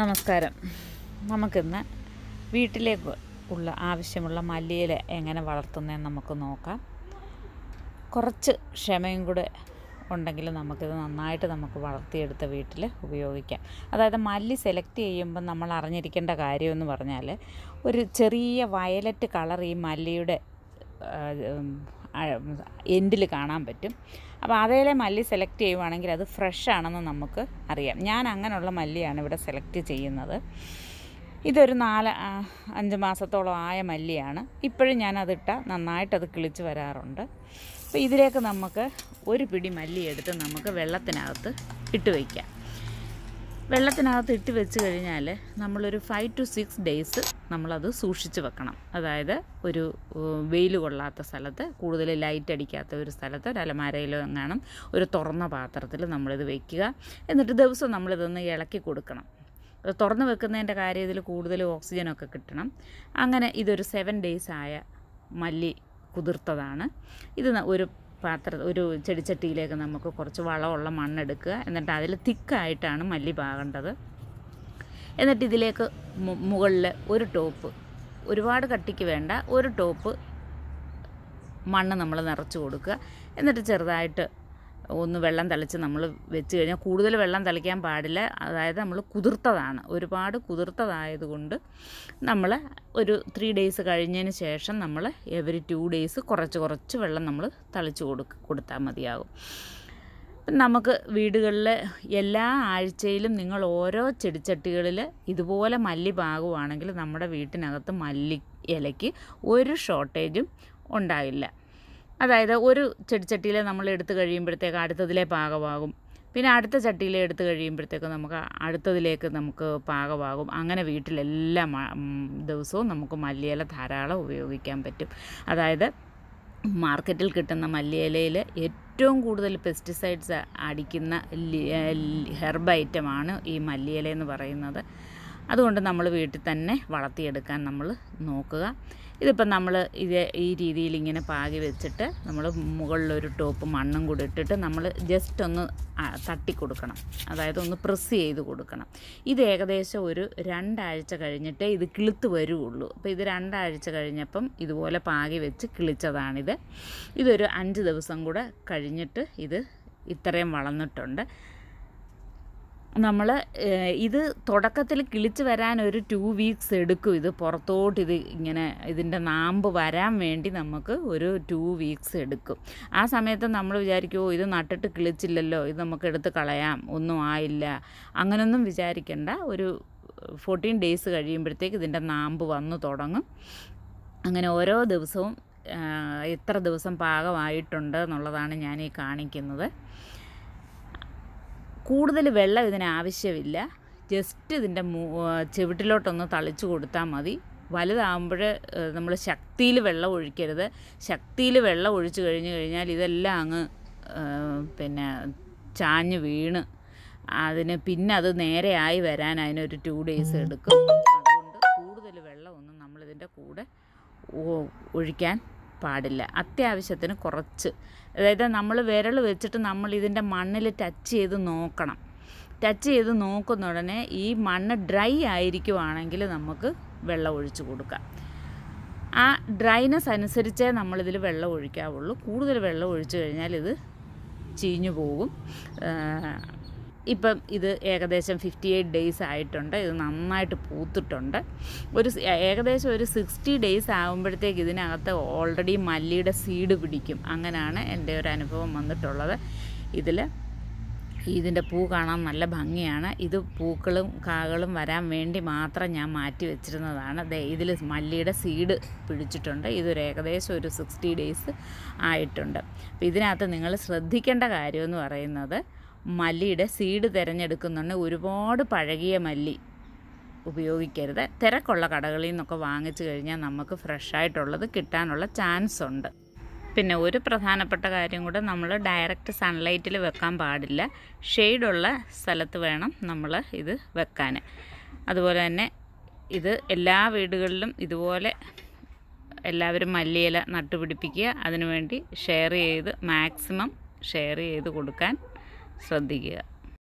നമസ്കാരം നമുക്കിന്ന് വീട്ടിലേക്ക് ഉള്ള ആവശ്യമുള്ള മല്ലിയില എങ്ങനെ വളർത്തുന്നതെന്ന് നമുക്ക് നോക്കാം കുറച്ച് ക്ഷമയും കൂടെ ഉണ്ടെങ്കിൽ നമുക്കിത് നന്നായിട്ട് നമുക്ക് വളർത്തിയെടുത്ത് വീട്ടിൽ ഉപയോഗിക്കാം അതായത് മല്ലി സെലക്ട് ചെയ്യുമ്പോൾ നമ്മൾ അറിഞ്ഞിരിക്കേണ്ട കാര്യമെന്ന് പറഞ്ഞാൽ ഒരു ചെറിയ വയലറ്റ് കളർ ഈ മല്ലിയുടെ എൻഡിൽ കാണാൻ പറ്റും അപ്പോൾ അതേലെ മല്ലി സെലക്ട് ചെയ്യുവാണെങ്കിൽ അത് ഫ്രഷ് ആണെന്ന് നമുക്ക് അറിയാം ഞാൻ അങ്ങനെയുള്ള മല്ലിയാണ് ഇവിടെ സെലക്ട് ചെയ്യുന്നത് ഇതൊരു നാല് അഞ്ച് മാസത്തോളം ആയ മല്ലിയാണ് ഇപ്പോഴും ഞാനതിട്ട നന്നായിട്ടത് കിളിച്ച് വരാറുണ്ട് അപ്പോൾ ഇതിലേക്ക് നമുക്ക് ഒരു പിടി മല്ലി എടുത്ത് നമുക്ക് വെള്ളത്തിനകത്ത് ഇട്ട് വയ്ക്കാം വെള്ളത്തിനകത്ത് ഇട്ട് വെച്ച് കഴിഞ്ഞാൽ നമ്മളൊരു ഫൈവ് ടു സിക്സ് ഡേയ്സ് നമ്മളത് സൂക്ഷിച്ച് വെക്കണം അതായത് ഒരു വെയിൽ കൊള്ളാത്ത സ്ഥലത്ത് കൂടുതൽ ലൈറ്റ് അടിക്കാത്ത ഒരു സ്ഥലത്ത് ഒരു അലമാരയിലോ എങ്ങാനും ഒരു തുറന്ന പാത്രത്തിൽ നമ്മളിത് വയ്ക്കുക എന്നിട്ട് ദിവസം നമ്മളിതൊന്ന് ഇളക്കി കൊടുക്കണം തുറന്ന് വെക്കുന്നതിൻ്റെ കാര്യം ഇതിൽ കൂടുതൽ ഓക്സിജനൊക്കെ കിട്ടണം അങ്ങനെ ഇതൊരു സെവൻ ഡേയ്സ് ആയ മല്ലി കുതിർത്തതാണ് ഇത് ഒരു പാത്ര ഒരു ചെടിച്ചട്ടിയിലേക്ക് നമുക്ക് കുറച്ച് വളമുള്ള മണ്ണെടുക്കുക എന്നിട്ട് അതിൽ തിക്കായിട്ടാണ് മല്ലി പാകേണ്ടത് എന്നിട്ട് ഇതിലേക്ക് മുകളിൽ ഒരു ടോപ്പ് ഒരുപാട് കട്ടിക്ക് വേണ്ട ഒരു ടോപ്പ് മണ്ണ് നമ്മൾ നിറച്ച് കൊടുക്കുക എന്നിട്ട് ചെറുതായിട്ട് ഒന്ന് വെള്ളം തളിച്ച് നമ്മൾ വെച്ച് കഴിഞ്ഞാൽ കൂടുതൽ വെള്ളം തളിക്കാൻ പാടില്ല അതായത് നമ്മൾ കുതിർത്തതാണ് ഒരുപാട് കുതിർത്തതായതുകൊണ്ട് നമ്മൾ ഒരു ത്രീ ഡേയ്സ് കഴിഞ്ഞതിന് ശേഷം നമ്മൾ എവറി ടു ഡേയ്സ് കുറച്ച് കുറച്ച് വെള്ളം നമ്മൾ തളിച്ച് കൊടുക്ക കൊടുത്താൽ മതിയാകും നമുക്ക് വീടുകളിൽ എല്ലാ ആഴ്ചയിലും നിങ്ങൾ ഓരോ ചെടിച്ചട്ടികളിൽ ഇതുപോലെ മല്ലി പാകുവാണെങ്കിൽ നമ്മുടെ വീട്ടിനകത്ത് മല്ലി ഇലയ്ക്ക് ഒരു ഷോർട്ടേജും ഉണ്ടാകില്ല അതായത് ഒരു ചെടിച്ചട്ടിയിൽ നമ്മൾ എടുത്തു കഴിയുമ്പോഴത്തേക്ക് അടുത്തതിലെ പാകമാകും പിന്നെ അടുത്ത ചട്ടിയിൽ എടുത്തു കഴിയുമ്പോഴത്തേക്ക് നമുക്ക് അടുത്തതിലേക്ക് നമുക്ക് പാകമാകും അങ്ങനെ വീട്ടിലെല്ലാ ദിവസവും നമുക്ക് മല്ലിയില ധാരാളം ഉപയോഗിക്കാൻ പറ്റും അതായത് മാർക്കറ്റിൽ കിട്ടുന്ന മല്ലിയിലയിൽ ഏറ്റവും കൂടുതൽ പെസ്റ്റിസൈഡ്സ് അടിക്കുന്ന ഹെർബ് ഐറ്റമാണ് ഈ മല്ലിയില എന്ന് പറയുന്നത് അതുകൊണ്ട് നമ്മൾ വീട്ടിൽ തന്നെ വളർത്തിയെടുക്കാൻ നമ്മൾ നോക്കുക ഇതിപ്പം നമ്മൾ ഇത് ഈ രീതിയിൽ ഇങ്ങനെ പാകി വെച്ചിട്ട് നമ്മൾ മുകളിലൊരു ടോപ്പ് മണ്ണും കൂടി ഇട്ടിട്ട് നമ്മൾ ജസ്റ്റ് ഒന്ന് തട്ടി കൊടുക്കണം അതായത് ഒന്ന് പ്രസ് ചെയ്ത് കൊടുക്കണം ഇത് ഏകദേശം ഒരു രണ്ടാഴ്ച കഴിഞ്ഞിട്ടേ ഇത് കിളുത്ത് വരുള്ളൂ അപ്പോൾ ഇത് രണ്ടാഴ്ച കഴിഞ്ഞപ്പം ഇതുപോലെ പാകി വെച്ച് കിളിച്ചതാണിത് ഇതൊരു അഞ്ച് ദിവസം കൂടെ കഴിഞ്ഞിട്ട് ഇത് ഇത്രയും വളർന്നിട്ടുണ്ട് നമ്മൾ ഇത് തുടക്കത്തിൽ കിളിച്ച് വരാൻ ഒരു ടു വീക്സ് എടുക്കും ഇത് പുറത്തോട്ട് ഇത് ഇങ്ങനെ ഇതിൻ്റെ നാമ്പ് വരാൻ വേണ്ടി നമുക്ക് ഒരു ടു വീക്സ് എടുക്കും ആ സമയത്ത് നമ്മൾ വിചാരിക്കുമോ ഇത് നട്ടിട്ട് കിളിച്ചില്ലല്ലോ ഇത് നമുക്ക് എടുത്ത് കളയാം ഒന്നും ആയില്ല അങ്ങനൊന്നും വിചാരിക്കേണ്ട ഒരു ഫോർട്ടീൻ ഡേയ്സ് കഴിയുമ്പോഴത്തേക്ക് ഇതിൻ്റെ നാമ്പ് വന്നു തുടങ്ങും അങ്ങനെ ഓരോ ദിവസവും എത്ര ദിവസം പാകമായിട്ടുണ്ട് എന്നുള്ളതാണ് ഞാൻ ഈ കാണിക്കുന്നത് കൂടുതൽ വെള്ളം ഇതിന് ആവശ്യമില്ല ജസ്റ്റ് ഇതിൻ്റെ ചുവട്ടിലോട്ടൊന്ന് തളിച്ചു കൊടുത്താൽ മതി വലുതാകുമ്പോൾ നമ്മൾ ശക്തിയിൽ വെള്ളം ഒഴിക്കരുത് ശക്തിയിൽ വെള്ളം ഒഴിച്ചു കഴിഞ്ഞു കഴിഞ്ഞാൽ ഇതെല്ലാം അങ്ങ് പിന്നെ ചാഞ്ഞ് വീണ് അതിന് പിന്നെ അത് നേരെയായി വരാൻ അതിനൊരു ടു ഡേയ്സ് എടുക്കും അതുകൊണ്ട് കൂടുതൽ വെള്ളമൊന്നും നമ്മളിതിൻ്റെ കൂടെ ഒഴിക്കാൻ പാടില്ല അത്യാവശ്യത്തിന് കുറച്ച് അതായത് നമ്മൾ വിരൽ വെച്ചിട്ട് നമ്മൾ ഇതിൻ്റെ മണ്ണിൽ ടച്ച് ചെയ്ത് നോക്കണം ടച്ച് ചെയ്ത് നോക്കുന്ന ഉടനെ ഈ മണ്ണ് ഡ്രൈ ആയിരിക്കുവാണെങ്കിൽ നമുക്ക് വെള്ളം ഒഴിച്ചു കൊടുക്കാം ആ ഡ്രൈനെസ് അനുസരിച്ചേ നമ്മളിതിൽ വെള്ളം ഒഴിക്കാവുള്ളൂ കൂടുതൽ വെള്ളം ഒഴിച്ചു കഴിഞ്ഞാൽ ഇത് ചീഞ്ഞു പോകും ഇപ്പം ഇത് ഏകദേശം ഫിഫ്റ്റി എയ്റ്റ് ഡേയ്സ് ആയിട്ടുണ്ട് ഇത് നന്നായിട്ട് പൂത്തിട്ടുണ്ട് ഒരു ഏകദേശം ഒരു സിക്സ്റ്റി ഡേയ്സ് ആകുമ്പോഴത്തേക്ക് ഇതിനകത്ത് ഓൾറെഡി മല്ലിയുടെ സീഡ് പിടിക്കും അങ്ങനെയാണ് എൻ്റെ ഒരു അനുഭവം വന്നിട്ടുള്ളത് ഇതിൽ ഇതിൻ്റെ പൂ കാണാൻ നല്ല ഭംഗിയാണ് ഇത് പൂക്കളും കാകളും വരാൻ വേണ്ടി മാത്രം ഞാൻ മാറ്റി വെച്ചിരുന്നതാണ് ദേ ഇതിൽ മല്ലിയുടെ സീഡ് പിടിച്ചിട്ടുണ്ട് ഇതൊരു ഏകദേശം ഒരു സിക്സ്റ്റി ഡേയ്സ് ആയിട്ടുണ്ട് അപ്പോൾ ഇതിനകത്ത് നിങ്ങൾ ശ്രദ്ധിക്കേണ്ട കാര്യമെന്ന് പറയുന്നത് മല്ലിയുടെ സീഡ് തിരഞ്ഞെടുക്കുന്നുണ്ട് ഒരുപാട് പഴകിയ മല്ലി ഉപയോഗിക്കരുത് തിരക്കുള്ള കടകളിൽ നിന്നൊക്കെ വാങ്ങിച്ചു കഴിഞ്ഞാൽ നമുക്ക് ഫ്രഷായിട്ടുള്ളത് കിട്ടാനുള്ള ചാൻസ് ഉണ്ട് പിന്നെ ഒരു പ്രധാനപ്പെട്ട കാര്യം കൂടെ നമ്മൾ ഡയറക്റ്റ് സൺലൈറ്റിൽ വെക്കാൻ പാടില്ല ഷെയ്ഡുള്ള സ്ഥലത്ത് വേണം നമ്മൾ ഇത് വെക്കാൻ അതുപോലെ തന്നെ ഇത് എല്ലാ വീടുകളിലും ഇതുപോലെ എല്ലാവരും മല്ലിയില നട്ടുപിടിപ്പിക്കുക അതിനുവേണ്ടി ഷെയർ ചെയ്ത് മാക്സിമം ഷെയർ ചെയ്ത് കൊടുക്കാൻ ശ്രദ്ധിക്കുക